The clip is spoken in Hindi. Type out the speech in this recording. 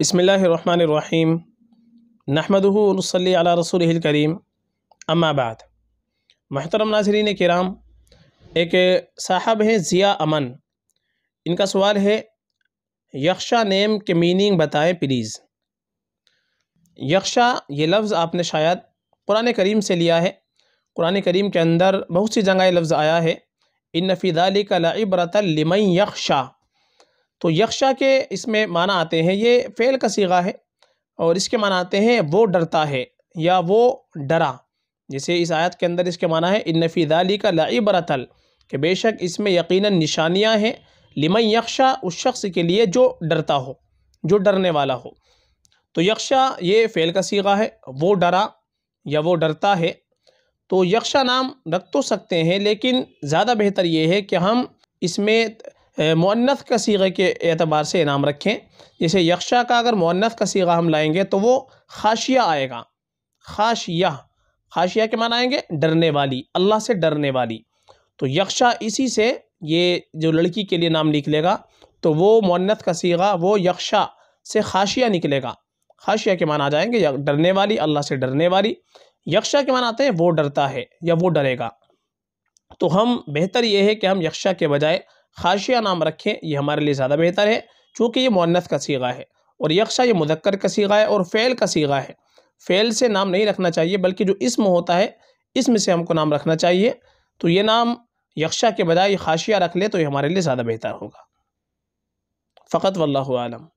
बसमीम नहमदूनसली रसूल करीम अम्माबाद महतरम नाजरीन कराम एक साहब हैं ज़िया अमन इनका सवाल है यक्षा नेम के मीनिंग बताएं प्लीज़ यक्षा ये लफ्ज़ आपने शायद कुरान करीम से लिया है कुरान करीम के अंदर बहुत सी जगह लफ्ज़ आया है इन नफ़ीदाली का लाइब्रतलमई यक्षा तो यक्षा के इसमें माना आते हैं ये फ़ेल का सीगा है और इसके माना आते हैं वो डरता है या वो डरा जैसे इस आयत के अंदर इसके माना है इन्नफ़ीदाली का लाइबरतल कि बेशक इसमें यकीन निशानियाँ हैं लिमई यक्षा उस शख्स के लिए जो डरता हो जो डरने वाला हो तो यक्षा ये फ़ेल का सीगा है वो डरा या वो डरता है तो यक्षा नाम रख तो सकते हैं लेकिन ज़्यादा बेहतर ये है कि हम इसमें मुन्नत के सीगे के अतबार से इनाम रखें जैसे यक्षा का अगर मुन्नत का सीगा हम लाएंगे तो वो खाशिया आएगा खाशिया खाशिया के माना आएंगे डरने वाली अल्लाह से डरने वाली तो यक्षा इसी से ये जो लड़की के लिए नाम निकलेगा तो वो मुन्नत का सीगा वो यक्षा से खाशिया निकलेगा खाशिया के माना आ जाएंगे डरने वाली अल्लाह से डरने वाली यक्षा के माना आते हैं वो डरता है या वो डरेगा तो हम बेहतर ये है कि हम यक्षा के बजाय खाशिया नाम रखें यह हमारे लिए ज़्यादा बेहतर है चूँकि ये मुन्नत का सीगा है और यक्षा ये मुदक्कर का सीगा है और फ़ैल का सीगा है फ़ैल से नाम नहीं रखना चाहिए बल्कि जो इसम होता है इसम से हमको नाम रखना चाहिए तो ये नाम यक्षा के बजाय खाशिया रख ले तो ये हमारे लिए ज़्यादा बेहतर होगा फ़कत वल्लम